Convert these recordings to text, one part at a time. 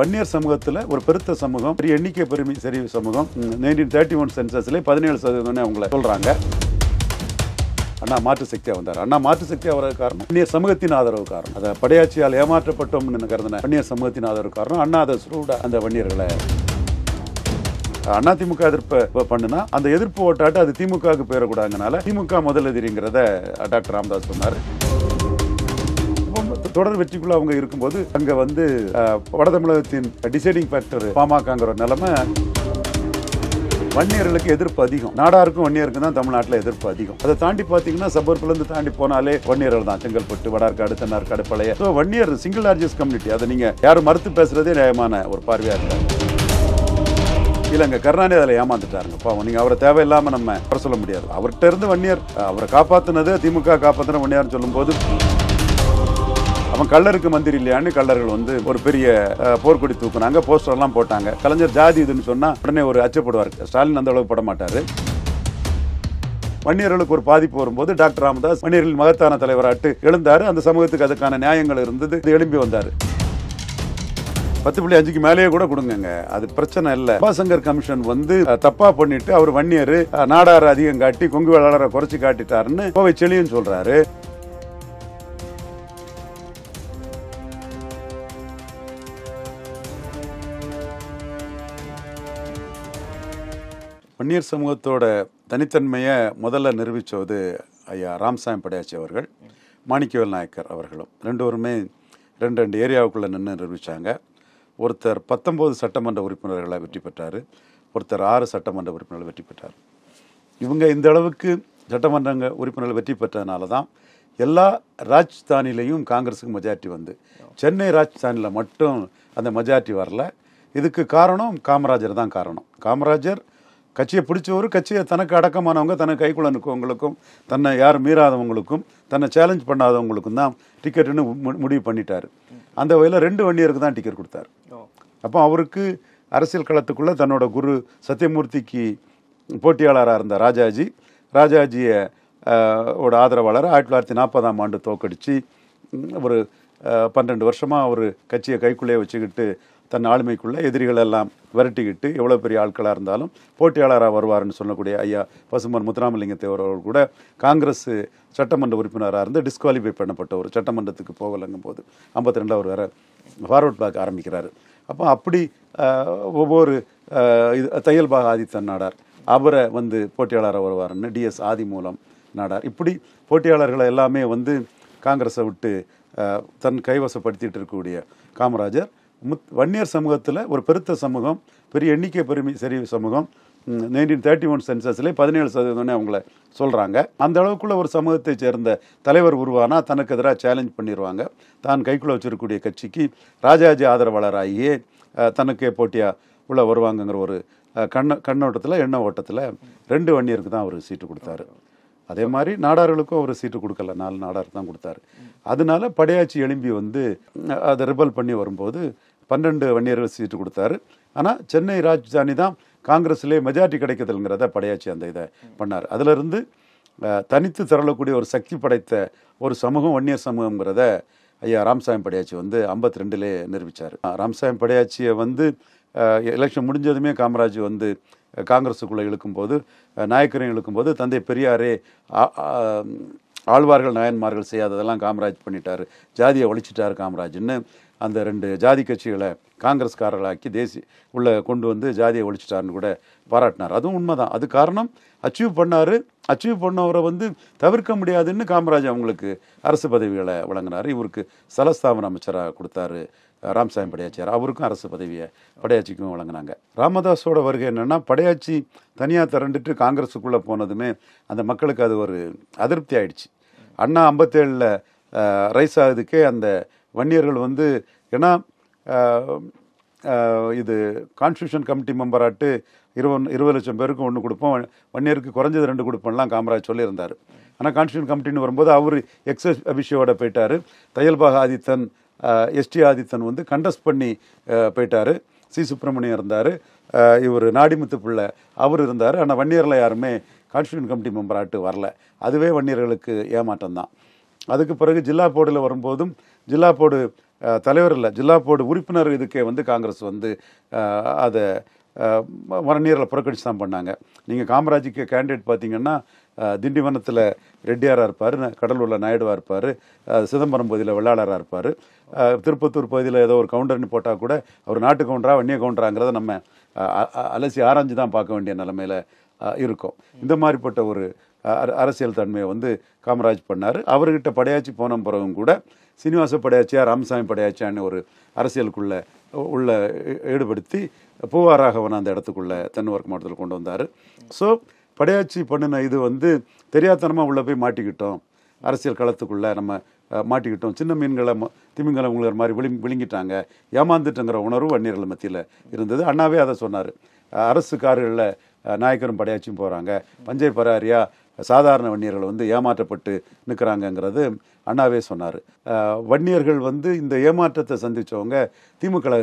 வன்னியர் சமூகத்தில் ஒரு பெருத்த சமூகம் பெரிய எண்ணிக்கை பெருமை சரி சமூகம் நைன்டீன் தேர்ட்டி ஒன் சென்சஸ்லேயே பதினேழு சதவீதம்னு அவங்கள சொல்கிறாங்க அண்ணா மாற்று சக்தியாக வந்தார் அண்ணா மாற்று சக்தியாக வர காரணம் வன்னியர் சமூகத்தின் ஆதரவு காரணம் அதை படையாட்சியால் ஏமாற்றப்பட்டோம்னு கருதின வன்னியர் சமூகத்தின் ஆதரவு காரணம் அண்ணா அதை சுருட அந்த வன்னியர்களை அதிமுக எதிர்ப்பு பண்ணுனா அந்த எதிர்ப்பு ஓட்டாட்டு அது திமுகவுக்கு போயிடக்கூடாதுனால திமுக முதலெதிரிங்கிறத டாக்டர் ராமதாஸ் சொன்னார் தொடர் வெற்றிக்குள்ள அவங்க இருக்கும்போது அங்கே வந்து வட தமிழகத்தின் டிசைடிங் ஃபேக்டர் பாமகங்கிற நிலைமை வன்னியர்களுக்கு எதிர்ப்பு அதிகம் நாடாருக்கும் வன்னியருக்கும் தான் தமிழ்நாட்டில் எதிர்ப்பு அதிகம் அதை தாண்டி பார்த்தீங்கன்னா சபர்ப்புலேருந்து தாண்டி போனாலே வன்னியர்கள் தான் செங்கல்பட்டு வடார்காடு தென்னார்காடு பழைய so Vanniyar single largest community அதை நீங்கள் யாரும் மறுத்து பேசுகிறதே நியாயமான ஒரு பார்வையாக இருக்காங்க இல்லைங்க கருணாநிதி அதில் ஏமாந்துட்டாருங்க பாவம் நீங்கள் அவரை தேவையில்லாமல் நம்ம சொல்ல முடியாது அவர்கிட்ட இருந்து வன்னியர் அவரை காப்பாற்றினது திமுக காப்பாற்றின வன்னியார்னு சொல்லும்போது அவன் கல்லருக்கு மந்திரி இல்லையான்னு கல்லர்கள் வந்து ஒரு பெரிய போர்க்குடி தூக்குனாங்க போஸ்டர்லாம் போட்டாங்க கலைஞர் ஜாதி இதுன்னு சொன்னால் உடனே ஒரு அச்சப்படுவார் ஸ்டாலின் அந்த அளவுக்கு போட மாட்டார் வன்னியர்களுக்கு ஒரு பாதிப்பு வரும்போது டாக்டர் ராமதாஸ் வன்னியர்களின் மகத்தான தலைவராட்டு எழுந்தார் அந்த சமூகத்துக்கு அதுக்கான நியாயங்கள் இருந்தது எழும்பி வந்தார் பத்து புள்ளி அஞ்சுக்கு மேலேயே கூட கொடுங்க அது பிரச்சனை இல்லை சங்கர் கமிஷன் வந்து தப்பா பண்ணிட்டு அவர் வன்னியர் நாடார அதிகம் காட்டி கொங்கு வேளாளரை குறைச்சி காட்டிட்டாருன்னு கோவை செழியும் சொல்றாரு பன்னீர் சமூகத்தோட தனித்தன்மையை முதல்ல நிரூபித்தவது ஐயா ராம்சாமி படையாச்சி அவர்கள் மாணிக்கவேல் நாயக்கர் அவர்களும் ரெண்டுவருமே ரெண்டு ரெண்டு ஏரியாவுக்குள்ளே நின்று நிரூபித்தாங்க ஒருத்தர் பத்தொம்போது சட்டமன்ற உறுப்பினர்களை வெற்றி பெற்றார் ஒருத்தர் ஆறு சட்டமன்ற உறுப்பினர்கள் வெற்றி பெற்றார் இவங்க இந்த அளவுக்கு சட்டமன்றங்க உறுப்பினர்கள் வெற்றி பெற்றதுனால தான் எல்லா ராஜஸ்தானிலையும் காங்கிரஸுக்கு மெஜாரிட்டி வந்து சென்னை ராஜ்தானியில் மட்டும் அந்த மெஜாரிட்டி வரல இதுக்கு காரணம் காமராஜர் தான் காரணம் காமராஜர் கட்சியை பிடிச்சவரு கட்சியை தனக்கு அடக்கமானவங்க தனக்கு நிற்கவங்களுக்கும் தன்னை யார் மீறாதவங்களுக்கும் தன்னை சேலஞ்ச் பண்ணாதவங்களுக்கும் தான் டிக்கெட்டுன்னு முடிவு பண்ணிட்டார் அந்த வகையில் ரெண்டு வண்டியருக்கு தான் டிக்கெட் கொடுத்தார் அப்போ அவருக்கு அரசியல் களத்துக்குள்ளே தன்னோட குரு சத்தியமூர்த்திக்கு போட்டியாளராக இருந்த ராஜாஜி ராஜாஜியை ஓட ஆதரவாளர் ஆயிரத்தி தொள்ளாயிரத்தி நாற்பதாம் ஆண்டு தோக்கடித்து ஒரு பன்னெண்டு வருஷமாக அவர் கட்சியை கைக்குள்ளேயே வச்சுக்கிட்டு தன் ஆளுமைக்குள்ளே எதிரிகளெல்லாம் விரட்டிக்கிட்டு எவ்வளோ பெரிய ஆட்களாக இருந்தாலும் போட்டியாளராக வருவார்னு சொல்லக்கூடிய ஐயா பசுமன் முத்துராமலிங்கத்தை அவர்கள் கூட காங்கிரஸ் சட்டமன்ற உறுப்பினராக இருந்து டிஸ்குவாலிஃபை பண்ணப்பட்டவர் சட்டமன்றத்துக்கு போகலைங்கும் போது ஐம்பத்தி ரெண்டாவது அவர் வேறு ஃபார்வர்ட் பேக் ஆரம்பிக்கிறார் அப்போ அப்படி ஒவ்வொரு இது தையல்பாக ஆதித்தன் நாடார் அவரை வந்து போட்டியாளராக வருவார்னு டிஎஸ் ஆதி மூலம் நாடார் இப்படி போட்டியாளர்களை எல்லாமே வந்து காங்கிரஸை விட்டு தன் கைவசப்படுத்திட்டு இருக்கக்கூடிய காமராஜர் முத் வன்னியர் சமூகத்தில் ஒரு பெருத்த சமூகம் பெரிய எண்ணிக்கை பெருமை சரி சமூகம் நைன்டீன் தேர்ட்டி ஒன் சென்சஸ்லேயே பதினேழு சதவீதம்னு அவங்கள சொல்கிறாங்க அந்த அளவுக்குள்ள ஒரு சமூகத்தை சேர்ந்த தலைவர் உருவானா தனக்கு எதிராக சேலஞ்ச் பண்ணிடுவாங்க தான் கைக்குள்ளே வச்சிருக்கக்கூடிய கட்சிக்கு ராஜாஜி ஆதரவாளராகியே தனக்கு போட்டியாக உள்ளே வருவாங்கங்கிற ஒரு கண்ண கண்ணோட்டத்தில் எண்ண ஓட்டத்தில் ரெண்டு வன்னியருக்கு தான் அவர் சீட்டு கொடுத்தாரு அதே மாதிரி நாடார்களுக்கும் அவர் சீட்டு கொடுக்கல நாலு நாடார் தான் கொடுத்தாரு அதனால படையாச்சி எழும்பி வந்து அதை ரிபல் பண்ணி வரும்போது பன்னெண்டு வன்னியர்கள் சீட்டு கொடுத்தாரு ஆனால் சென்னை ராஜ்தானி தான் காங்கிரஸ்லேயே மெஜாரிட்டி கிடைக்கிறதுங்கிறத படையாச்சி அந்த இதை பண்ணார் அதிலிருந்து தனித்து திரளக்கூடிய ஒரு சக்தி படைத்த ஒரு சமூகம் வன்னியர் சமூகங்கிறத ஐயா ராம்சாயம் படையாச்சி வந்து ஐம்பத்தி ரெண்டுலே நிரூபித்தார் ராம்சாயம் படையாச்சியை வந்து எலெக்ஷன் முடிஞ்சதுமே காமராஜ் வந்து காங்கிரஸுக்குள்ளே இழுக்கும்போது நாயக்கரையும் இழுக்கும்போது தந்தை பெரியாரே ஆழ்வார்கள் நாயன்மார்கள் செய்யாததெல்லாம் காமராஜ் பண்ணிட்டார் ஜாதியை ஒழிச்சிட்டார் காமராஜ்னு அந்த ரெண்டு ஜாதி கட்சிகளை காங்கிரஸ்காரர்களாக்கி தேசிய உள்ளே கொண்டு வந்து ஜாதியை ஒழிச்சிட்டாருன்னு கூட பாராட்டினார் அதுவும் உண்மைதான் அது காரணம் அச்சீவ் பண்ணார் அச்சீவ் பண்ணவரை வந்து தவிர்க்க முடியாதுன்னு காமராஜ் அவங்களுக்கு அரசு பதவிகளை வழங்கினார் இவருக்கு சலஸ்தாபன அமைச்சராக கொடுத்தாரு ராம்சாமி படையாச்சியார் அவருக்கும் அரசு பதவியை படையாச்சிக்கும் வழங்கினாங்க ராமதாஸோட வருகை என்னென்னா படையாச்சி தனியாக திரண்டுட்டு காங்கிரஸுக்குள்ளே போனதுமே அந்த மக்களுக்கு அது ஒரு அதிருப்தி ஆயிடுச்சு அண்ணா ஐம்பத்தேழில் ரைஸ் ஆகுதுக்கே அந்த வன்னியர்கள் வந்து ஏன்னா இது கான்ஸ்டியூஷன் கமிட்டி மெம்பராட்டு இருபது இருபது லட்சம் பேருக்கு ஒன்று கொடுப்போம் வன்னியருக்கு குறைஞ்சது ரெண்டு கொடுப்போம்லாம் காமராஜ் சொல்லியிருந்தார் ஆனால் கான்ஸ்டியூஷன் கமிட்டின்னு வரும்போது அவர் எக்ஸஸ் அபிஷேவோட போயிட்டார் தையல்பாக ஆதித்தன் எஸ்டி ஆதித்தன் வந்து கண்டஸ்ட் பண்ணி போயிட்டார் சி சுப்பிரமணியம் இருந்தார் இவர் நாடிமுத்து பிள்ளை அவர் இருந்தார் ஆனால் வன்னியரில் யாருமே கான்ஸ்டியூன் கமிட்டி மெம்பர் வரல அதுவே வன்னியர்களுக்கு ஏமாற்றம் தான் அதுக்கு பிறகு ஜில்லா போர்டில் வரும்போதும் ஜில்லா போர்டு தலைவர் இல்லை ஜில்லா போர்டு உறுப்பினர் இதுக்கே வந்து காங்கிரஸ் வந்து அதை வரநீரில் புறக்கணிச்சு தான் பண்ணாங்க நீங்கள் காமராஜுக்கு கேண்டிடேட் பார்த்தீங்கன்னா திண்டிவனத்தில் ரெட்டியாராக இருப்பார் கடலூரில் நாயுடுவாக இருப்பார் சிதம்பரம் பகுதியில் வெள்ளாளராக இருப்பார் திருப்பத்தூர் பகுதியில் ஏதோ ஒரு கவுண்டர்னு போட்டால் கூட அவர் நாட்டு கவுண்டரா வன்னிய கவுண்டராங்கிறத நம்ம அலசி ஆராய்ஞ்சு தான் பார்க்க வேண்டிய நிலமையில் இருக்கும் இந்த மாதிரிப்பட்ட ஒரு அரசியல் தன்மையை வந்து காமராஜ் பண்ணார் அவர்கிட்ட படையாச்சி போன பிறகும் கூட சீனிவாச படையாச்சியா ராமசாமி படையாச்சியான்னு ஒரு அரசியலுக்குள்ள உள்ள ஈடுபடுத்தி பூவாராகவன் அந்த இடத்துக்குள்ள தென்வர்க் மாவட்டத்தில் கொண்டு வந்தார் ஸோ படையாச்சி பண்ணின இது வந்து தெரியாதனமாக உள்ளே போய் மாட்டிக்கிட்டோம் அரசியல் களத்துக்குள்ளே நம்ம மாட்டிக்கிட்டோம் சின்ன மீன்களை திமிங்கலவங்கள மாதிரி விளி விழுங்கிட்டாங்க ஏமாந்துட்டுங்கிற உணர்வு வன்னியர்கள் மத்தியில் இருந்தது அண்ணாவே அதை சொன்னார் அரசு கார்களில் நாயக்கரும் படையாச்சும் போகிறாங்க பஞ்சை பராரியா சாதாரண வன்னியர்கள் வந்து ஏமாற்றப்பட்டு நிற்கிறாங்கங்கிறது அண்ணாவே சொன்னார் வன்னியர்கள் வந்து இந்த ஏமாற்றத்தை சந்தித்தவங்க திமுக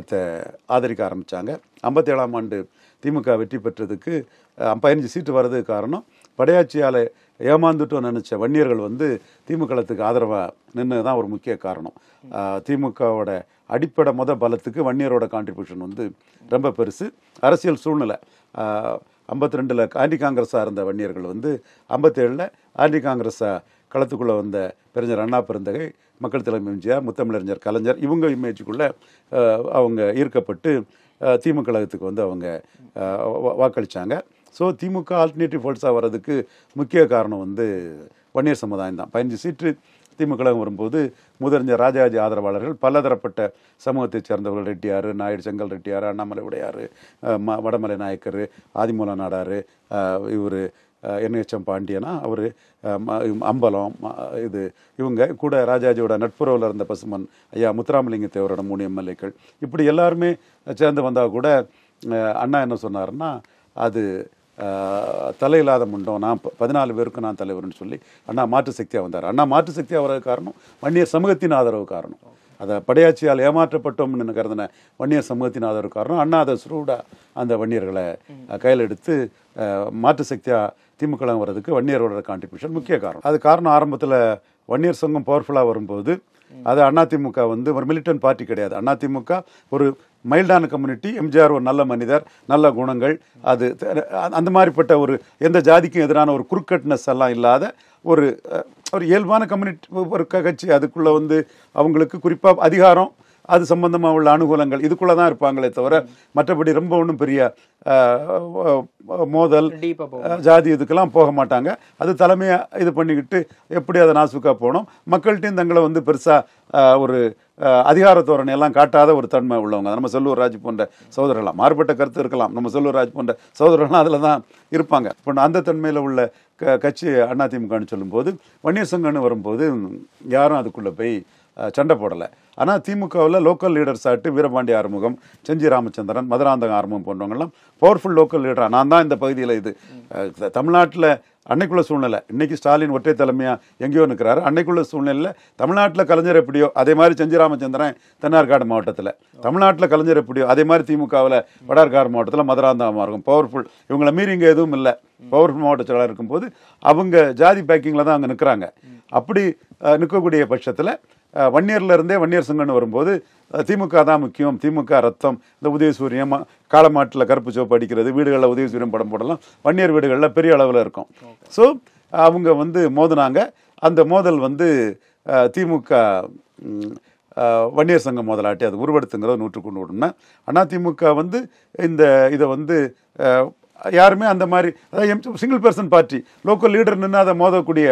ஆதரிக்க ஆரம்பித்தாங்க ஐம்பத்தேழாம் ஆண்டு திமுக வெற்றி பெற்றதுக்கு பதினஞ்சு சீட்டு வர்றதுக்கு காரணம் படையாட்சியால் ஏமாந்துட்டோம் நினச்ச வன்னியர்கள் வந்து திமுகத்துக்கு ஆதரவாக நின்று தான் ஒரு முக்கிய காரணம் திமுகவோட அடிப்படை மொத பலத்துக்கு வன்னியரோட கான்ட்ரிபியூஷன் வந்து ரொம்ப பெருசு அரசியல் சூழ்நிலை ஐம்பத்தி ரெண்டில் ஆண்டி காங்கிரஸாக இருந்த வன்னியர்கள் வந்து ஐம்பத்தேழில் ஆண்டி காங்கிரஸாக களத்துக்குள்ளே வந்த பெருஞ்சர் அண்ணா பிறந்தகை மக்கள் தலைமை எம்ஜிஆர் முத்தமிழறிஞர் கலைஞர் இவங்க இமேஜுக்குள்ளே அவங்க ஈர்க்கப்பட்டு திமுக கழகத்துக்கு வந்து அவங்க வாக்களித்தாங்க ஸோ திமுக ஆல்டர்னேட்டிவ் ஃபோல்ஸாக வர்றதுக்கு முக்கிய காரணம் வந்து வன்னியர் சமுதாயம் தான் பதினஞ்சு சீட்டு திமுக வரும்போது முதிர்ந்த ராஜாஜி ஆதரவாளர்கள் பலதரப்பட்ட சமூகத்தைச் சேர்ந்தவர்கள் ரெட்டியார் நாயுடு செங்கல் ரெட்டியார் அண்ணாமலை உடையார் ம வடமலை நாயக்கர் ஆதிமூல நாடார் இவர் என்ஹெச்எம் பாண்டியனா அவர் அம்பலம் இது இவங்க கூட ராஜாஜியோட நட்புறவில் இருந்த பசுமன் ஐயா முத்துராமலிங்கத்தேவரோட தேவரோட மூணு எம்எல்ஏக்கள் இப்படி எல்லாருமே சேர்ந்து வந்தால் கூட அண்ணா என்ன சொன்னார்னா அது தலையில்லாத முண்டம் நான் பதினாலு பேருக்கு நான் தலைவர்னு சொல்லி அண்ணா மாற்று சக்தியாக வந்தார் அண்ணா மாற்று சக்தியாக வர காரணம் வன்னியர் சமூகத்தின் ஆதரவு காரணம் அதை படையாட்சியால் ஏமாற்றப்பட்டோம்னு கருதின வன்னியர் சமூகத்தின் ஆதரவு காரணம் அண்ணா அதை சுருடாக அந்த வன்னியர்களை கையில் எடுத்து மாற்று சக்தியாக திமுக வர்றதுக்கு வன்னியரோட கான்ட்ரிபியூஷன் முக்கிய காரணம் அது காரணம் ஆரம்பத்தில் வன்னியர் சங்கம் பவர்ஃபுல்லாக வரும்போது அது அதிமுக வந்து ஒரு மிலிட்டன் பார்ட்டி கிடையாது அதிமுக ஒரு மைல்டான கம்யூனிட்டி எம்ஜிஆர் ஒரு நல்ல மனிதர் நல்ல குணங்கள் அது அந்த மாதிரிப்பட்ட ஒரு எந்த ஜாதிக்கும் எதிரான ஒரு குறுக்கட்னஸ் எல்லாம் இல்லாத ஒரு ஒரு இயல்பான கம்யூனிட்டி ஒரு கட்சி அதுக்குள்ளே வந்து அவங்களுக்கு குறிப்பாக அதிகாரம் அது சம்பந்தமாக உள்ள அனுகூலங்கள் இதுக்குள்ளே தான் இருப்பாங்களே தவிர மற்றபடி ரொம்ப ஒன்றும் பெரிய மோதல் ஜாதி இதுக்கெல்லாம் போக மாட்டாங்க அது தலைமையாக இது பண்ணிக்கிட்டு எப்படி அதை நாசுக்காக போகணும் மக்கள்கிட்டையும் தங்களை வந்து பெருசாக ஒரு அதிகார தோரணை எல்லாம் காட்டாத ஒரு தன்மை உள்ளவங்க நம்ம செல்லூர் ராஜ் போன்ற சகோதரர்களாம் மாறுபட்ட கருத்து இருக்கலாம் நம்ம செல்லூர் ராஜ் போன்ற சோதரர்கள்லாம் அதில் தான் இருப்பாங்க இப்போ அந்த தன்மையில் உள்ள க கட்சி அதிமுகன்னு சொல்லும்போது வன்னியர் சங்கம்னு வரும்போது யாரும் அதுக்குள்ளே போய் சண்டை போடலை ஆனால் திமுகவில் லோக்கல் லீடர்ஸ் ஆகிட்டு வீரபாண்டி ஆறுமுகம் செஞ்சி ராமச்சந்திரன் மதுராந்தகம் ஆறுமுகம் போன்றவங்கெல்லாம் பவர்ஃபுல் லோக்கல் லீடராக நான் தான் இந்த பகுதியில் இது தமிழ்நாட்டில் அன்னைக்குள்ள சூழ்நிலை இன்றைக்கி ஸ்டாலின் ஒற்றை தலைமையாக எங்கேயோ நிற்கிறாரு அன்னைக்குள்ள சூழ்நிலையில் தமிழ்நாட்டில் கலைஞர் எப்படியோ அதே மாதிரி செஞ்சி ராமச்சந்திரன் தென்னார்காடு மாவட்டத்தில் தமிழ்நாட்டில் கலைஞர் எப்படியோ அதே மாதிரி திமுகவில் வடார்காடு மாவட்டத்தில் மதுராந்தகமாக இருக்கும் பவர்ஃபுல் இவங்கள மீறி இங்கே எதுவும் இல்லை பவர்ஃபுல் மாவட்ட செயலாளர் இருக்கும்போது அவங்க ஜாதி பேக்கிங்கில் தான் அங்கே நிற்கிறாங்க அப்படி நிற்கக்கூடிய பட்சத்தில் வன்னியர்லேருந்தே வன்னியர் சங்கம்னு வரும்போது திமுக தான் முக்கியம் திமுக ரத்தம் இந்த உதயசூரியம் காலமாட்டில் கருப்பு சோப்பு அடிக்கிறது வீடுகளில் உதயசூரியம் படம் போடலாம் வன்னியர் வீடுகளில் பெரிய அளவில் இருக்கும் ஸோ அவங்க வந்து மோதினாங்க அந்த மோதல் வந்து திமுக வன்னியர் சங்கம் முதலாட்டி அது உருவெடுத்துங்கிறத நூற்று கொண்டு விடணும்னா ஆனால் திமுக வந்து இந்த இதை வந்து யாருமே அந்த மாதிரி அதாவது single person party local leader நின்று அதை மோதக்கூடிய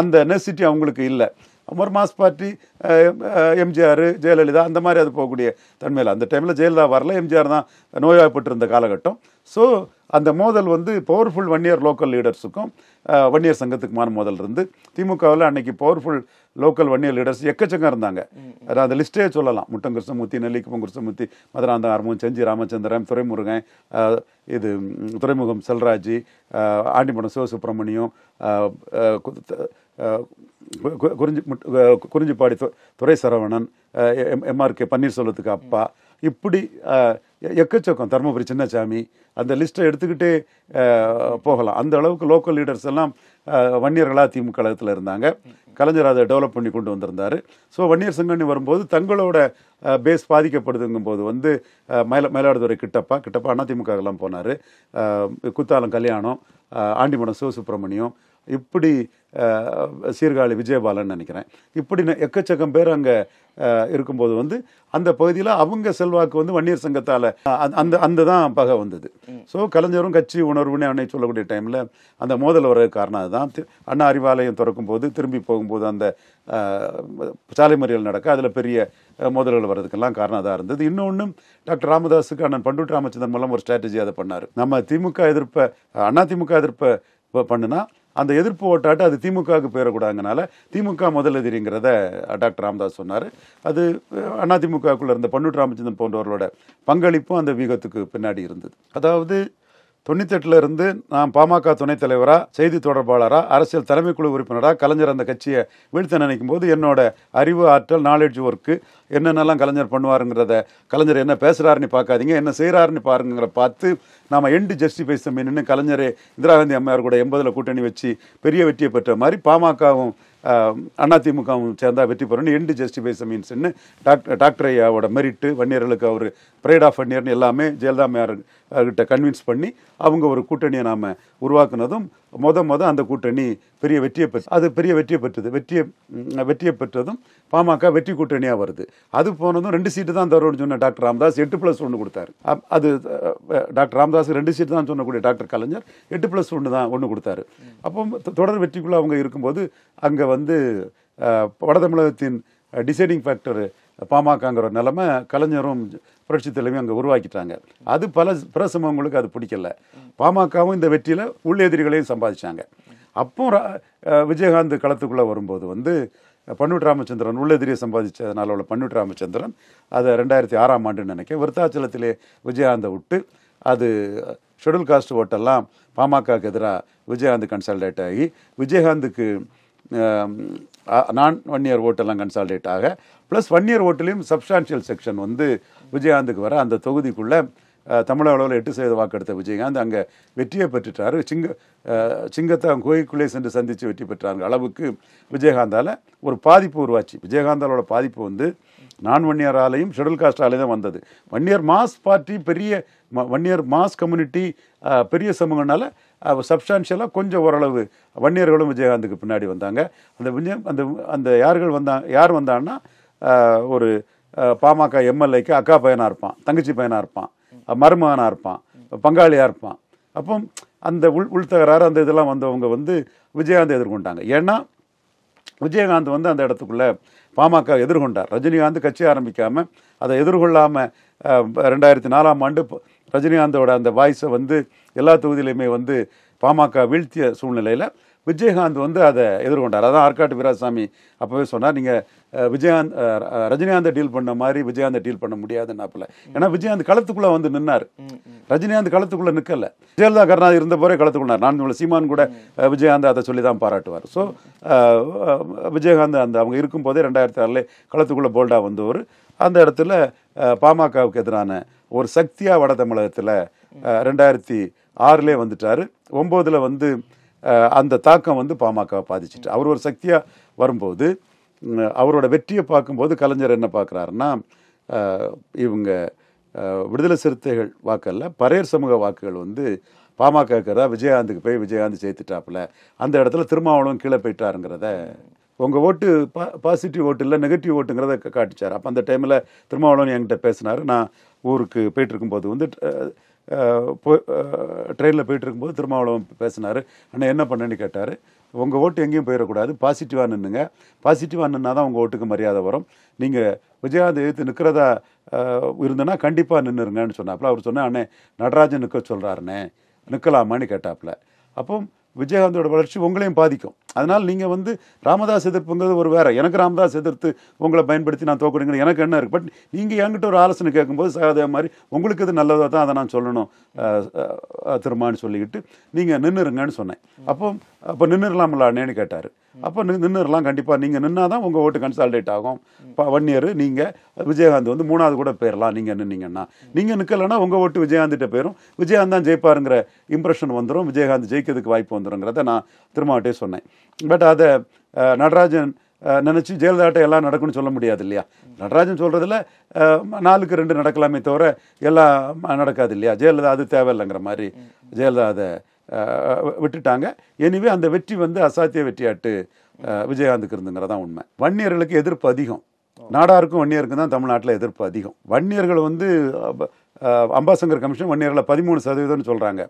அந்த நெசிட்டி அவங்களுக்கு இல்லை ஒரு மாஸ் பார்ட்டி எம்ஜிஆர் ஜெயலலிதா அந்த மாதிரி அது போகக்கூடிய தன்மையில் அந்த டைமில் ஜெயலலிதா வரல எம்ஜிஆர் தான் நோய்வாய்ப்பட்டிருந்த காலகட்டம் ஸோ அந்த மோதல் வந்து பவர்ஃபுல் ஒன் இயர் லோக்கல் லீடர்ஸுக்கும் ஒன் இயர் சங்கத்துக்குமான மோதல் இருந்து திமுகவில் அன்னைக்கு powerful local Vanniyar leaders எக்கச்சக்கம் இருந்தாங்க அதாவது அந்த லிஸ்ட்டே சொல்லலாம் முட்டம் கிருஷ்ணமூர்த்தி நெல்லிக்குப்பம் கிருஷ்ணமூர்த்தி மதுராந்த அருமன் செஞ்சி ராமச்சந்திரன் துறைமுருகன் இது துறைமுகம் செல்ராஜி ஆண்டிமடம் சிவசுப்ரமணியம் குறிஞ்சி குறிஞ்சிப்பாடி துறை சரவணன் எம்ஆர் கே பன்னீர்செல்வத்துக்கு அப்பா இப்படி எக்கச்சக்கம் தருமபுரி சின்னசாமி அந்த லிஸ்ட்டை எடுத்துக்கிட்டே போகலாம் அந்த அளவுக்கு லோக்கல் லீடர்ஸ் எல்லாம் வன்னியர்களாக திமுக கழகத்தில் இருந்தாங்க கலைஞர் அதை டெவலப் பண்ணி கொண்டு வந்திருந்தார் ஸோ வன்னியர் சங்கணி வரும்போது தங்களோட பேஸ் பாதிக்கப்படுதுங்கும் போது வந்து மயில மயிலாடுதுறை கிட்டப்பா கிட்டப்பா அதிமுகலாம் போனார் குத்தாலம் கல்யாணம் ஆண்டிமடம் சிவசுப்பிரமணியம் இப்படி சீர்காழி விஜயபாலன் நினைக்கிறேன் இப்படி எக்கச்சக்கம் பேர் அங்கே இருக்கும்போது வந்து அந்த பகுதியில் அவங்க செல்வாக்கு வந்து வன்னியர் சங்கத்தால் அந்த அந்த தான் பகை வந்தது ஸோ கலைஞரும் கட்சி உணர்வுன்னு அன்னை சொல்லக்கூடிய டைமில் அந்த மோதல் வர காரணம் அதுதான் அண்ணா அறிவாலயம் திறக்கும் போது திரும்பி போகும்போது அந்த சாலை மறியல் நடக்க அதில் பெரிய மோதல்கள் வர்றதுக்கெல்லாம் காரணம் தான் இருந்தது இன்னொன்று டாக்டர் ராமதாஸுக்கு அண்ணன் பண்டுட்டு ராமச்சந்திரன் மூலம் ஒரு ஸ்ட்ராட்டஜி அதை பண்ணார் நம்ம திமுக எதிர்ப்பை அண்ணா திமுக எதிர்ப்பை பண்ணுனா அந்த எதிர்ப்பு ஓட்டாட்டு அது திமுகவுக்கு போயிடக்கூடாதுனால திமுக முதலெதிரிங்கிறத டாக்டர் ராமதாஸ் சொன்னார் அது அண்ணா அதிமுகக்குள்ளே இருந்த பன்னூட்டு ராமச்சந்திரன் போன்றவர்களோட பங்களிப்பும் அந்த வியூகத்துக்கு பின்னாடி இருந்தது அதாவது தொண்ணூத்தெட்டுல இருந்து நான் பாமக துணைத் தலைவரா செய்தி தொடர்பாளரா அரசியல் தலைமை குழு உறுப்பினராக கலைஞர் அந்த கட்சியை வீழ்த்த நினைக்கும் போது என்னோட அறிவு ஆற்றல் நாலேஜ் ஒர்க்கு என்னென்னலாம் கலைஞர் பண்ணுவாருங்கிறத கலைஞர் என்ன பேசுகிறாருன்னு பார்க்காதீங்க என்ன செய்கிறாருன்னு பாருங்கிற பார்த்து நாம் எண்டு ஜஸ்டிஃபைஸ் நின்று கலைஞரே இந்திரா காந்தி அம்மையார் கூட எண்பதுல கூட்டணி வச்சு பெரிய வெற்றியை பெற்ற மாதிரி பாமகவும் அண்ணா திமுக சேர்ந்தா வெற்றி பெறணும் எண்டு ஜஸ்டிஃபை மீன்ஸ்னு டாக்டர் டாக்டர் ஐயாவோட மெரிட்டு வன்னியர்களுக்கு அவர் ப்ரைட் ஆஃப் வன்னியர் எல்லாமே ஜெயலலிதா மேயர் கிட்ட கன்வின்ஸ் பண்ணி அவங்க ஒரு கூட்டணியை நாம் உருவாக்குனதும் மொத மொத அந்த கூட்டணி பெரிய வெற்றியை பெற்று அது பெரிய வெற்றியை பெற்றது வெற்றியை வெற்றியை பெற்றதும் பாமக வெற்றி கூட்டணியாக வருது அது போனதும் ரெண்டு சீட்டு தான் தருவோம்னு சொன்ன டாக்டர் ராமதாஸ் எட்டு ப்ளஸ் ஒன்று கொடுத்தாரு அது டாக்டர் ராமதாஸ் ரெண்டு சீட்டு தான் சொன்னக்கூடிய டாக்டர் கலைஞர் எட்டு ப்ளஸ் ஒன்று தான் ஒன்று கொடுத்தாரு அப்போ தொடர் வெற்றிக்குள்ளே அவங்க இருக்கும்போது அங்கே வந்து வடதமிழகத்தின் டிசைடிங் ஃபேக்டர் பாமகங்கிற நிலைமை கலைஞரும் புரட்சி தலைமையும் அங்கே உருவாக்கிட்டாங்க அது பல பிற சமூகங்களுக்கு அது பிடிக்கல பாமகவும் இந்த வெற்றியில் உள்ளெதிரிகளையும் சம்பாதிச்சாங்க அப்போ விஜயகாந்த் களத்துக்குள்ளே வரும்போது வந்து பன்னூட் ராமச்சந்திரன் உள்ளெதிரியை சம்பாதிச்சதுனால உள்ள பன்னூட் ராமச்சந்திரன் அதை ரெண்டாயிரத்தி ஆறாம் ஆண்டுன்னு நினைக்கிறேன் விருத்தாச்சலத்திலே விஜயகாந்தை விட்டு அது ஷெடியூல் காஸ்ட் ஓட்டெல்லாம் பாமகக்கு எதிராக விஜயகாந்த் கன்சல்டேட் ஆகி விஜயகாந்துக்கு நான் ஒன் இயர் ஓட்டெல்லாம் கன்சால்டேட் ஆக ப்ளஸ் ஒன் இயர் ஓட்டுலேயும் சப்ஸ்டான்ஷியல் செக்ஷன் வந்து விஜயகாந்துக்கு வர அந்த தொகுதிக்குள்ளே தமிழக அளவில் எட்டு சதவீத வாக்கெடுத்த விஜயகாந்த் அங்கே வெற்றியை பெற்றுட்டார் சிங்க சிங்கத்தை அவங்க கோயிலுக்குள்ளே சென்று சந்தித்து வெற்றி பெற்றாங்க அளவுக்கு விஜயகாந்தால் ஒரு பாதிப்பு உருவாச்சு விஜயகாந்தாலோட பாதிப்பு வந்து நான் ஆலையும் ஷெடியூல் காஸ்டாலையும் தான் வந்தது இயர் மாஸ் பார்ட்டி பெரிய இயர் மாஸ் கம்யூனிட்டி பெரிய சமூகனால் சப்ஸ்டான்ஷியலாக கொஞ்சம் ஓரளவு வன்னியர்களும் விஜயகாந்துக்கு பின்னாடி வந்தாங்க அந்த விஜயம் அந்த அந்த யார்கள் வந்தாங்க யார் வந்தான்னா ஒரு பாமக எம்எல்ஏக்கு அக்கா பையனாக இருப்பான் தங்கச்சி பையனாக இருப்பான் மருமகனாக இருப்பான் பங்காளியாக இருப்பான் அப்போ அந்த உள் உள்தகராறு அந்த இதெல்லாம் வந்தவங்க வந்து விஜயகாந்த் எதிர்கொண்டாங்க ஏன்னா விஜயகாந்த் வந்து அந்த இடத்துக்குள்ளே பாமக எதிர்கொண்டார் ரஜினிகாந்த் கட்சி ஆரம்பிக்காமல் அதை எதிர்கொள்ளாமல் ரெண்டாயிரத்தி நாலாம் ஆண்டு ரஜினிகாந்தோட அந்த வாய்ஸை வந்து எல்லா தொகுதியிலையுமே வந்து பாமக வீழ்த்திய சூழ்நிலையில் விஜயகாந்த் வந்து அதை எதிர்கொண்டார் அதான் ஆற்காட்டு வீராசாமி அப்போவே சொன்னார் நீங்கள் விஜயகாந்த் ரஜினிகாந்தை டீல் பண்ண மாதிரி விஜயகாந்தை டீல் பண்ண முடியாதுன்னாப்பில் ஏன்னா விஜயகாந்த் களத்துக்குள்ளே வந்து நின்னார் ரஜினிகாந்த் களத்துக்குள்ளே நிற்கலை ஜெயலலிதா கருணாநிதி இருந்த போரே களத்துக்குள்ளார் நான் உங்களை சீமான் கூட விஜயகாந்த் அதை சொல்லி தான் பாராட்டுவார் ஸோ விஜயகாந்த் அந்த அவங்க இருக்கும்போதே ரெண்டாயிரத்தி ஆறுலேயே களத்துக்குள்ளே போல்டாக வந்தவர் அந்த இடத்துல பாமகவுக்கு எதிரான ஒரு சக்தியாக வட தமிழகத்தில் ரெண்டாயிரத்தி ஆறிலே வந்துட்டார் ஒம்போதில் வந்து அந்த தாக்கம் வந்து பாமக பாதிச்சுட்டு அவர் ஒரு சக்தியாக வரும்போது அவரோட வெற்றியை பார்க்கும்போது கலைஞர் என்ன பார்க்குறாருன்னா இவங்க விடுதலை சிறுத்தைகள் வாக்கல்ல பரையர் சமூக வாக்குகள் வந்து பாமக இருக்கிறதா விஜயகாந்துக்கு போய் விஜயகாந்த் சேர்த்துட்டாப்புல அந்த இடத்துல திருமாவளவன் கீழே போயிட்டாருங்கிறத உங்கள் ஓட்டு பா பாசிட்டிவ் ஓட்டு இல்லை நெகட்டிவ் ஓட்டுங்கிறத காட்டிச்சார் அப்போ அந்த டைமில் திருமாவளவன் என்கிட்ட பேசினார் நான் ஊருக்கு போயிட்டுருக்கும்போது வந்து ட்ரெயினில் போயிட்டு இருக்கும்போது திருமாவளவன் பேசினார் அண்ணா என்ன பண்ணேன்னு கேட்டார் உங்கள் ஓட்டு எங்கேயும் போயிடக்கூடாது பாசிட்டிவாக நின்றுங்க பாசிட்டிவாக நின்னா தான் உங்கள் ஓட்டுக்கு மரியாதை வரும் நீங்கள் விஜயகாந்த் எழுத்து நிற்கிறதா இருந்தனா கண்டிப்பாக நின்றுருங்கன்னு சொன்னாப்புல அவர் சொன்னேன் அண்ணே நடராஜன் நிற்க சொல்கிறாருண்ணே நிற்கலாமான்னு கேட்டாப்புல அப்போ விஜயகாந்தோட வளர்ச்சி உங்களையும் பாதிக்கும் அதனால் நீங்கள் வந்து ராமதாஸ் எதிர்ப்புங்கிறது ஒரு வேறு எனக்கு ராமதாஸ் எதிர்த்து உங்களை பயன்படுத்தி நான் தோக்கணுங்கிற எனக்கு என்ன இருக்குது பட் நீங்கள் என்கிட்ட ஒரு ஆலோசனை கேட்கும்போது அதே மாதிரி உங்களுக்கு இது நல்லதாக தான் அதை நான் சொல்லணும் திருமான்னு சொல்லிக்கிட்டு நீங்கள் நின்றுருங்கன்னு சொன்னேன் அப்போ அப்போ நின்றுடலாம்ல கேட்டார் அப்போ நின்றுடலாம் கண்டிப்பாக நீங்கள் நின்னா தான் உங்கள் ஓட்டு கன்சால்டேட் ஆகும் இப்போ ஒன் இயர் நீங்கள் விஜயகாந்த் வந்து மூணாவது கூட போயிடலாம் நீங்கள் நின்னீங்கன்னா நீங்கள் நிற்கலைன்னா உங்கள் ஓட்டு விஜயகாந்திட்ட போயிடும் விஜயகாந்த் தான் ஜெயிப்பாருங்கிற இம்ப்ரெஷன் வந்துடும் விஜயகாந்த் ஜெயிக்கிறதுக்கு வாய்ப்பு வந்துடும்ங்கிறத நான் திருமாவட்டே சொன்னேன் பட் அதை நடராஜன் நினச்சி ஜெயலலிதாட்ட எல்லாம் நடக்கும்னு சொல்ல முடியாது இல்லையா நடராஜன் சொல்கிறதுல நாலுக்கு ரெண்டு நடக்கலாமே தவிர எல்லாம் நடக்காது இல்லையா ஜெயலலிதா அது தேவையில்லைங்கிற மாதிரி ஜெயலலிதா அதை விட்டுட்டாங்க எனிவே அந்த வெற்றி வந்து அசாத்திய வெற்றியாட்டு விஜயகாந்துக்கு இருந்துங்கிறதா உண்மை வன்னியர்களுக்கு எதிர்ப்பு அதிகம் நாடாருக்கும் வன்னியருக்கும் தான் தமிழ்நாட்டில் எதிர்ப்பு அதிகம் வன்னியர்கள் வந்து அம்பாசங்கர் கமிஷன் வன்னியர்களை பதிமூணு சதவீதம்னு சொல்கிறாங்க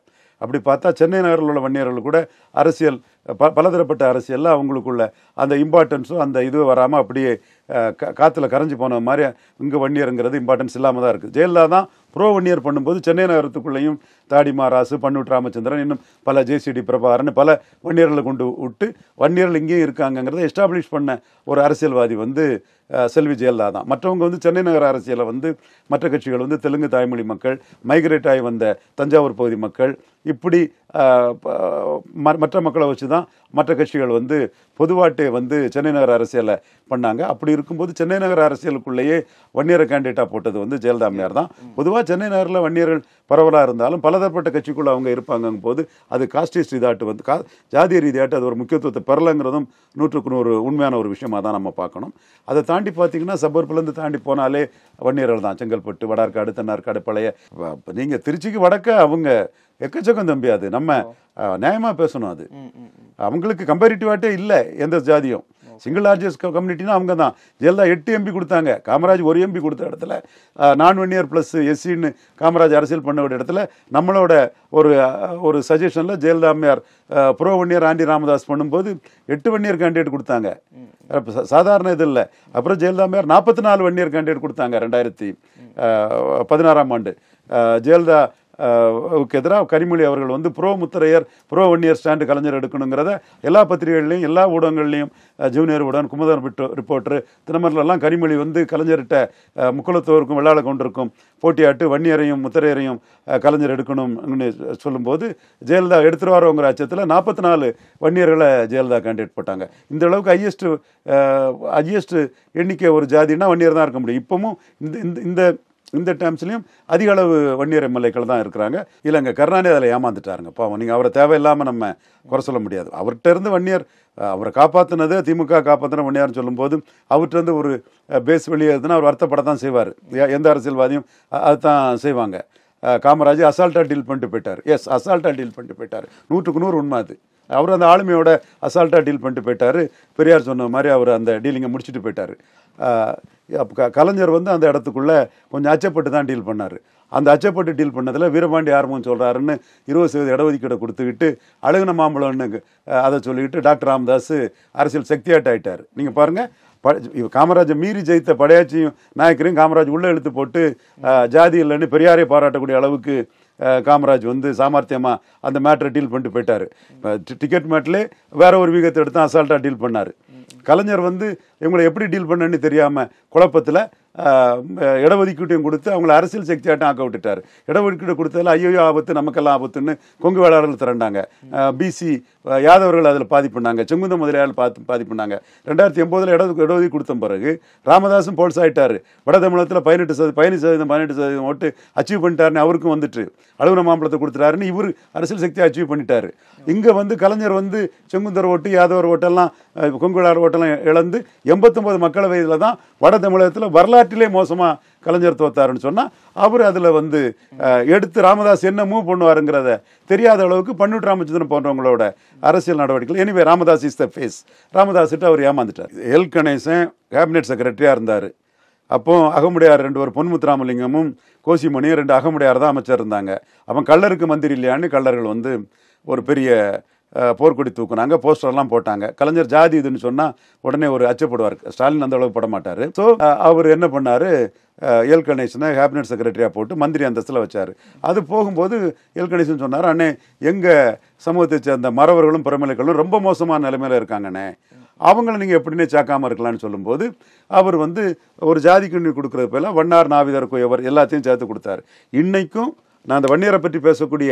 அப்படி பார்த்தா சென்னை நகரில் உள்ள வன்னியர்கள் கூட அரசியல் ப பலதரப்பட்ட அரசியலில் அவங்களுக்குள்ள அந்த இம்பார்ட்டன்ஸும் அந்த இது வராமல் அப்படியே க காற்றுல கரைஞ்சி போன மாதிரி இங்கே வன்னியருங்கிறது இம்பார்ட்டன்ஸ் இல்லாமல் தான் இருக்குது ஜெயலலிதா தான் ப்ரோ ஒன் இயர் பண்ணும்போது சென்னை நகரத்துக்குள்ளேயும் தாடி மாராசு பன்னூட் ராமச்சந்திரன் இன்னும் பல ஜேசிடி பிரபாகரன் பல ஒன் இயரில் கொண்டு விட்டு ஒன் இயரில் இங்கேயும் இருக்காங்கங்கிறத எஸ்டாப்ளிஷ் பண்ண ஒரு அரசியல்வாதி வந்து செல்வி ஜெயலலிதா தான் மற்றவங்க வந்து சென்னை நகர அரசியலில் வந்து மற்ற கட்சிகள் வந்து தெலுங்கு தாய்மொழி மக்கள் மைக்ரேட் ஆகி வந்த தஞ்சாவூர் பகுதி மக்கள் இப்படி மற்ற மக்களை வச்சு தான் மற்ற கட்சிகள் வந்து பொதுவாட்டே வந்து சென்னை நகர அரசியலை பண்ணாங்க அப்படி இருக்கும்போது சென்னை நகர அரசியலுக்குள்ளேயே வன்னியர் கேண்டிடேட்டாக போட்டது வந்து ஜெயலலிதா அம்மையார் தான் பொதுவாக சென்னை நகரில் வன்னியர்கள் பரவலாக இருந்தாலும் பலதரப்பட்ட கட்சிக்குள்ளே அவங்க இருப்பாங்க போது அது காஸ்டிஸ்ட் இதாட்டு வந்து கா ஜாதிய ரீதியாட்டு அது ஒரு முக்கியத்துவத்தை பெறலைங்கிறதும் நூற்றுக்கு நூறு உண்மையான ஒரு விஷயமாக தான் நம்ம பார்க்கணும் அதை தாண்டி பார்த்தீங்கன்னா சபர்ப்புலேருந்து தாண்டி போனாலே வன்னியர்கள் தான் செங்கல்பட்டு வடார்காடு தென்னார்காடு பழைய நீங்கள் திருச்சிக்கு வடக்க அவங்க எக்கச்சக்கம் தம்பி அது நம்ம நியாயமாக பேசணும் அது அவங்களுக்கு கம்பேரிட்டிவாட்டே இல்லை எந்த ஜாதியும் சிங்கிள் லார்ஜஸ்ட் கம்யூனிட்டினா அவங்க தான் ஜெயலலிதா எட்டு எம்பி கொடுத்தாங்க காமராஜ் ஒரு எம்பி கொடுத்த இடத்துல நான் வென்னியர் ப்ளஸ் எஸ்சின்னு காமராஜ் அரசியல் பண்ண ஒரு இடத்துல நம்மளோட ஒரு ஒரு சஜஷனில் ஜெயலலிதா அம்மையார் ப்ரோ வன்னியர் ஆண்டி ராமதாஸ் பண்ணும்போது எட்டு வன்னியர் கேண்டிடேட் கொடுத்தாங்க சாதாரண இது இல்லை அப்புறம் ஜெயலலிதா அம்மையார் நாற்பத்தி நாலு வன்னியர் கேண்டிடேட் கொடுத்தாங்க ரெண்டாயிரத்தி பதினாறாம் ஆண்டு ஜெயலலிதா எதிராக கனிமொழி அவர்கள் வந்து pro Mutharaiyar pro Vanniyar stand Kalaignar எடுக்கணுங்கிறத எல்லா பத்திரிகைகள்லையும் எல்லா ஊடகங்கள்லையும் ஜூனியர் ஊடகம் குமுதன் ரிப்போர்ட்ரு தினமரிலெல்லாம் கனிமொழி வந்து கலைஞர்கிட்ட முக்குளத்தோருக்கும் வெள்ளாள கொண்டிருக்கும் போட்டியாட்டு வன்னியரையும் முத்திரையரையும் கலைஞர் எடுக்கணும்னு சொல்லும்போது ஜெயலலிதா எடுத்துருவாரோங்கிற அச்சத்தில் நாற்பத்தி நாலு வன்னியர்களை ஜெயலலிதா கேண்டிடேட் போட்டாங்க இந்த அளவுக்கு ஹையஸ்ட்டு ஹையஸ்ட்டு எண்ணிக்கை ஒரு ஜாதின்னா வன்னியர் தான் இருக்க முடியும் இப்போவும் இந்த இந்த இந்த டைம்ஸ்லையும் அதிக அளவு வன்னியர் எம்எல்ஏக்கள் தான் இருக்கிறாங்க இல்லை அங்கே கருணாநிதி அதில் ஏமாந்துட்டாருங்க பாவம் நீங்கள் அவரை தேவையில்லாமல் நம்ம குறை சொல்ல முடியாது அவர்கிட்ட இருந்து வன்னியர் அவரை காப்பாற்றினது திமுக காப்பாற்றின வன்னியார்னு சொல்லும்போது அவர்கிட்ட ஒரு பேஸ் வெளியேதுன்னா அவர் வருத்தப்பட தான் செய்வார் எந்த அரசியல்வாதியும் அதுதான் செய்வாங்க காமராஜ் அசால்ட்டாக டீல் பண்ணிட்டு போயிட்டார் எஸ் அசால்ட்டாக டீல் பண்ணிட்டு போயிட்டார் நூற்றுக்கு நூறு உண்மை அது அவர் அந்த ஆளுமையோட அசால்ட்டாக டீல் பண்ணிட்டு போயிட்டார் பெரியார் சொன்ன மாதிரி அவர் அந்த டீலிங்கை முடிச்சுட்டு போயிட்டார் கலைஞர் வந்து அந்த இடத்துக்குள்ளே கொஞ்சம் அச்சப்பட்டு தான் டீல் பண்ணார் அந்த அச்சப்பட்டு டீல் பண்ணதில் வீரபாண்டி ஆர்மம் சொல்கிறாருன்னு இருபது சதவீத இடஒதுக்கீடை கொடுத்துக்கிட்டு அழுகின மாம்பழம்னு அதை சொல்லிக்கிட்டு டாக்டர் ராமதாஸ் அரசியல் சக்தியாட்ட ஆகிட்டார் நீங்கள் பாருங்கள் ப காமராஜை மீறி ஜெயித்த படையாச்சியும் நாயக்கரையும் காமராஜ் உள்ளே எழுத்து போட்டு ஜாதி இல்லைன்னு பெரியாரே பாராட்டக்கூடிய அளவுக்கு காமராஜ் வந்து சாமர்த்தியமாக அந்த மேட்டரை டீல் பண்ணிட்டு போயிட்டார் டிக்கெட் மேட்டிலே வேற ஒரு வீகத்தை எடுத்து அசால்ட்டாக டீல் பண்ணார் கலைஞர் வந்து இவங்களை எப்படி டீல் பண்ணுன்னு தெரியாமல் குழப்பத்தில் இடஒதுக்கீட்டையும் கொடுத்து அவங்கள அரசியல் சக்தியாட்டம் ஆக்க விட்டுட்டார் இடஒதுக்கீடு கொடுத்ததில் ஐயோ ஆபத்து நமக்கெல்லாம் ஆபத்துன்னு கொங்கு வேளாளர்கள் திரண்டாங்க பிசி யாதவர்கள் அதில் பாதிப்புனாங்க செங்குந்த முதலியாளர் பார்த்து பாதி பண்ணாங்க ரெண்டாயிரத்தி ஒம்போதில் இட இடஒதுக்கீடு கொடுத்த பிறகு ராமதாசும் போல்ஸ் ஆகிட்டார் வட தமிழகத்தில் பதினெட்டு சதவீதம் பதினெட்டு சதவீதம் பதினெட்டு சதவீதம் ஓட்டு அச்சீவ் பண்ணிட்டாருன்னு அவருக்கும் வந்துட்டு அலுவலக மாம்பழத்தை கொடுத்துட்டாருன்னு இவர் அரசியல் சக்தியை அச்சீவ் பண்ணிட்டார் இங்கே வந்து கலைஞர் வந்து செங்குந்தர் ஓட்டு யாதவர் ஓட்டெல்லாம் கொங்கு வேளாளர் ஓட்டெல்லாம் இழந்து எண்பத்தொம்போது மக்களவையில் தான் வட தமிழகத்தில் வரலாறு விளையாட்டிலே மோசமா கலைஞர் தோத்தாருன்னு சொன்னா அவர் அதுல வந்து எடுத்து ராமதாஸ் என்ன மூவ் பண்ணுவாருங்கிறத தெரியாத அளவுக்கு பன்னூட் ராமச்சந்திரன் போன்றவங்களோட அரசியல் நடவடிக்கைகள் anyway Ramadoss is the face ராமதாஸ்கிட்ட அவர் ஏமாந்துட்டார் எல் கணேசன் கேபினெட் செக்ரட்டரியா இருந்தார் அப்போ அகமுடையார் ரெண்டு ஒரு பொன்முத்துராமலிங்கமும் கோசிமணியும் ரெண்டு அகமுடையார் தான் அமைச்சர் இருந்தாங்க அப்போ கல்லருக்கு மந்திரி இல்லையான்னு கல்லர்கள் வந்து ஒரு பெரிய போர்க்கொடி தூக்குனாங்க போஸ்டர்லாம் போட்டாங்க கலைஞர் ஜாதி இதுன்னு சொன்னால் உடனே ஒரு அச்சப்படுவார் ஸ்டாலின் அந்த அளவுக்கு போட மாட்டார் ஸோ அவர் என்ன பண்ணார் எல் கணேசனை கேபினட் செக்ரட்டரியாக போட்டு மந்திரி அந்தஸ்தில் வச்சார் அது போகும்போது எல் கணேசன் சொன்னார் அண்ணே எங்கள் சமூகத்தை சேர்ந்த மறவர்களும் பிறமலைகளும் ரொம்ப மோசமான நிலைமையில் இருக்காங்கண்ணே அவங்கள நீங்கள் எப்படின்னே சேர்க்காமல் இருக்கலாம்னு சொல்லும்போது அவர் வந்து ஒரு ஜாதி கண்ணி கொடுக்குறது போல வண்ணார் நாவிதர் கோயவர் எல்லாத்தையும் சேர்த்து கொடுத்தாரு இன்றைக்கும் நான் அந்த வன்னியரை பற்றி பேசக்கூடிய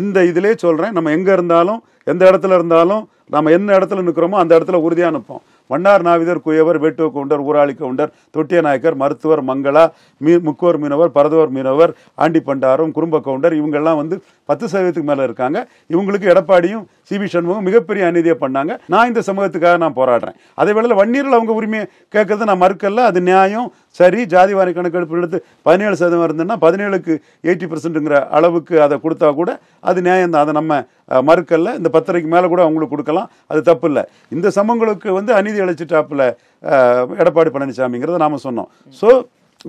இந்த இதிலே சொல்கிறேன் நம்ம எங்கே இருந்தாலும் எந்த இடத்துல இருந்தாலும் நம்ம என்ன இடத்துல நிற்கிறோமோ அந்த இடத்துல உறுதியாக நிற்போம் வண்ணார் நாவிதர் குயவர் வேட்டுவ கவுண்டர் ஊராளி கவுண்டர் தொட்டிய நாயக்கர் மருத்துவர் மங்களா மீ முக்கோர் மீனவர் பரதவர் மீனவர் ஆண்டி பண்டாரம் குறும்ப கவுண்டர் இவங்கெல்லாம் வந்து பத்து சதவீதத்துக்கு மேலே இருக்காங்க இவங்களுக்கு எடப்பாடியும் சிபி சண்முகம் மிகப்பெரிய அநீதியை பண்ணாங்க நான் இந்த சமூகத்துக்காக நான் போராடுறேன் அதே வேளையில் வன்னியரில் அவங்க உரிமையை கேட்கறது நான் மறுக்கல அது நியாயம் சரி ஜாதிவாரி கணக்கெடுப்பு எடுத்து பதினேழு சதவீதம் இருந்ததுன்னா பதினேழுக்கு எயிட்டி பர்சன்ட்டுங்கிற அளவுக்கு அதை கொடுத்தா கூட அது நியாயம் தான் அதை நம்ம மறுக்கல்ல இந்த பத்தரைக்கு மேலே கூட அவங்களுக்கு கொடுக்கலாம் அது தப்பு இல்லை இந்த சமங்களுக்கு வந்து அநீதி அழைச்சிட்டாப்பில் எடப்பாடி பழனிசாமிங்கிறத நாம் சொன்னோம் ஸோ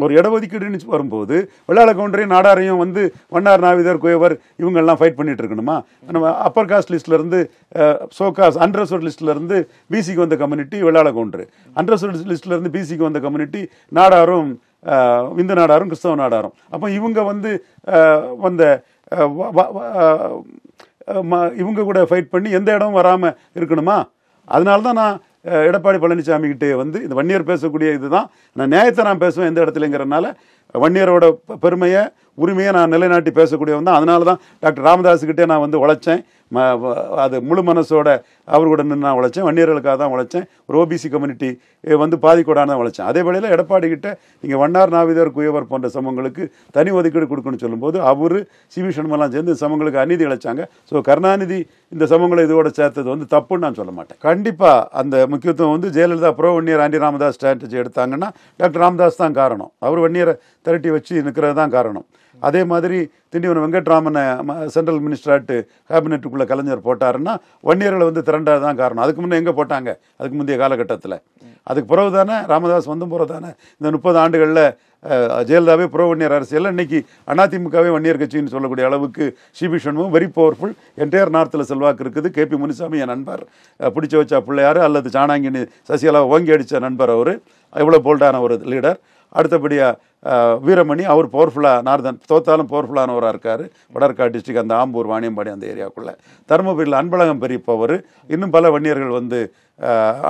ஒரு இடஒதுக்கீடுன்னு வரும்போது வெள்ளாள கவுண்டரையும் நாடாரையும் வந்து வண்ணார் நாவிதர் குயவர் இவங்கெல்லாம் ஃபைட் பண்ணிட்டு இருக்கணுமா நம்ம அப்பர் காஸ்ட் லிஸ்ட்லேருந்து சோகாஸ் அன்ரசோர் லிஸ்ட்லேருந்து பிசிக்கு வந்த கம்யூனிட்டி வெள்ளாள கவுண்டர் அன்ரசோர் லிஸ்ட்லேருந்து பிசிக்கு வந்த கம்யூனிட்டி நாடாரும் இந்து நாடாரும் கிறிஸ்தவ நாடாரும் அப்போ இவங்க வந்து வந்த இவங்க கூட ஃபைட் பண்ணி எந்த இடமும் வராமல் இருக்கணுமா அதனால தான் நான் எடப்பாடி பழனிசாமி கிட்டே வந்து இந்த வன்னியர் பேசக்கூடிய இதுதான் நான் நியாயத்தை நான் பேசுவேன் எந்த இடத்துலங்கிறனால வன்னியரோட பெருமையை உரிமையை நான் நிலைநாட்டி பேசக்கூடியவன் தான் அதனால தான் டாக்டர் ராமதாஸுக்கிட்டே நான் வந்து உழைச்சேன் அது முழு மனசோட அவர் கூட நின்று நான் உழைச்சேன் வன்னியர்களுக்காக தான் உழைச்சேன் ஒரு ஓபிசி கம்யூனிட்டி வந்து பாதிக்கூடான தான் உழைச்சேன் அதே வேளையில் எடப்பாடி கிட்ட நீங்கள் வண்ணார் நாவிதர் குயவர் போன்ற சமங்களுக்கு தனி ஒதுக்கீடு கொடுக்கணும்னு சொல்லும்போது அவர் சிவி சண்மெல்லாம் சேர்ந்து சமங்களுக்கு அநீதி இழைச்சாங்க ஸோ கருணாநிதி இந்த சமங்களை இதோட சேர்த்தது வந்து தப்புன்னு நான் சொல்ல மாட்டேன் கண்டிப்பாக அந்த முக்கியத்துவம் வந்து Jayalalithaa pro Vanniyar anti Ramadoss strategy எடுத்தாங்கன்னா டாக்டர் ராமதாஸ் தான் காரணம் அவர் வன்னியரை திரட்டி வச்சு நிற்கிறது தான் காரணம் அதே மாதிரி திண்டிவனம் வெங்கட்ராமனை சென்ட்ரல் மினிஸ்டராட்டு கேபினெட்டுக்குள்ளே கலைஞர் போட்டாருன்னா ஒன் இயரில் வந்து திரண்டது தான் காரணம் அதுக்கு முன்னே எங்கே போட்டாங்க அதுக்கு முந்தைய காலகட்டத்தில் அதுக்கு பிறகு தானே ராமதாஸ் வந்தும் பிறகு தானே இந்த முப்பது ஆண்டுகளில் ஜெயலலிதாவே புற வன்னியர் அரசியல் இன்னைக்கு அதிமுகவே வன்னியர் கட்சின்னு சொல்லக்கூடிய அளவுக்கு CB Shanmugam very powerful entire நார்த்தில் செல்வாக்கு இருக்குது கே பி முனிசாமி என் நண்பர் பிடிச்ச வச்சா பிள்ளையார் அல்லது சாணாங்கினி சசிகலா ஓங்கி அடித்த நண்பர் அவர் எவ்வளோ போல்டான ஒரு லீடர் அடுத்தபடியாக வீரமணி அவர் பவர்ஃபுல்லாக நார்தன் தோத்தாலும் பவர்ஃபுல்லானவராக இருக்கார் வடற்கா டிஸ்ட்ரிக் அந்த ஆம்பூர் வாணியம்பாடி அந்த ஏரியாவுக்குள்ளே தருமபுரியில் அன்பழகம் பெரியப்பவர் இன்னும் பல வன்னியர்கள் வந்து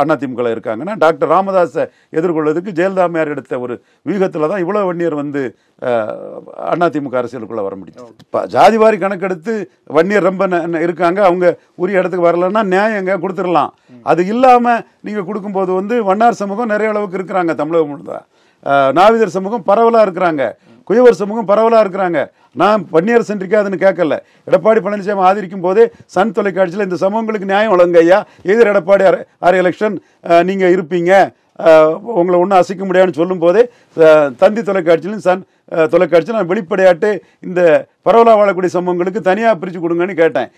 அதிமுகவில் இருக்காங்கன்னா டாக்டர் ராமதாஸை எதிர்கொள்வதற்கு ஜெயலலிதாமையார் எடுத்த ஒரு வியூகத்தில் தான் இவ்வளோ வன்னியர் வந்து அதிமுக அரசியலுக்குள்ளே வர முடியும் ஜாதிவாரி கணக்கெடுத்து வன்னியர் ரொம்ப இருக்காங்க அவங்க உரிய இடத்துக்கு வரலன்னா நியாயங்க கொடுத்துடலாம் அது இல்லாமல் நீங்கள் கொடுக்கும்போது வந்து வன்னார் சமூகம் நிறைய அளவுக்கு இருக்கிறாங்க தமிழகம் முழுதாக நாவிதர் சமூகம் பரவலாக இருக்கிறாங்க குயவர் சமூகம் பரவலாக இருக்கிறாங்க நான் பன்னியர் சென்றிருக்கே அதுன்னு கேட்கல எடப்பாடி பழனிசாமி ஆதரிக்கும் போதே சன் தொலைக்காட்சியில் இந்த சமூகங்களுக்கு நியாயம் வழங்க ஐயா எதிர் எடப்பாடி அரை எலெக்ஷன் நீங்கள் இருப்பீங்க உங்களை ஒன்றும் அசைக்க முடியாதுன்னு சொல்லும்போது தந்தி தொலைக்காட்சியிலும் சன் தொலைக்காட்சியில் வெளிப்படையாட்டு இந்த பரவலாக வாழக்கூடிய சம்பவங்களுக்கு தனியாக பிரித்து கொடுங்கன்னு கேட்டேன்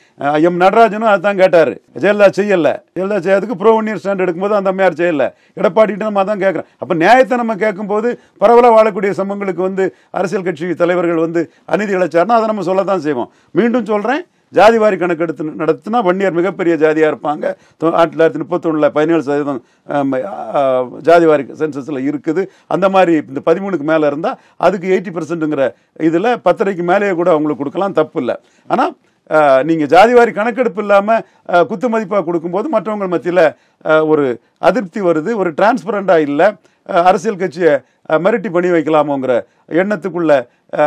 எம் நடராஜனும் அதுதான் கேட்டார் ஜெயலலிதா செய்யலை ஜெயலலிதா செய்யறதுக்கு ப்ரோ ஒன்னியர் ஸ்டாண்ட் எடுக்கும்போது அந்த அம்மையார் செய்யலை எடப்பாடிட்டு நம்ம அதான் கேட்குறோம் அப்போ நியாயத்தை நம்ம கேட்கும்போது பரவலாக வாழக்கூடிய சம்பவங்களுக்கு வந்து அரசியல் கட்சி தலைவர்கள் வந்து அநீதி இழைச்சார்னா அதை நம்ம சொல்ல தான் செய்வோம் மீண்டும் சொல்கிறேன் ஜாதி வாரி கணக்கெடுத்து நடத்தினா வன்னியர் மிகப்பெரிய ஜாதியாக இருப்பாங்க ஆயிரத்தி தொள்ளாயிரத்தி முப்பத்தொன்னில் பதினேழு சதவீதம் ஜாதி வாரி சென்சஸில் இருக்குது அந்த மாதிரி இந்த பதிமூணுக்கு மேலே இருந்தால் அதுக்கு எயிட்டி பர்சன்ட்டுங்கிற இதில் பத்தரைக்கு மேலேயே கூட அவங்களுக்கு கொடுக்கலாம் தப்பு இல்லை ஆனால் நீங்கள் ஜாதிவாரி கணக்கெடுப்பு இல்லாமல் குத்து மதிப்பாக கொடுக்கும்போது மற்றவங்க மத்தியில் ஒரு அதிருப்தி வருது ஒரு டிரான்ஸ்பரண்டாக இல்லை அரசியல் கட்சியை மிரட்டி பண்ணி வைக்கலாமோங்கிற எண்ணத்துக்குள்ள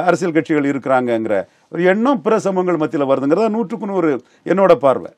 அரசியல் கட்சிகள் இருக்கிறாங்கங்கிற ஒரு எண்ணம் பிற சமூகங்கள் மத்தியில் வருதுங்கிறத நூற்றுக்கு நூறு என்னோட பார்வை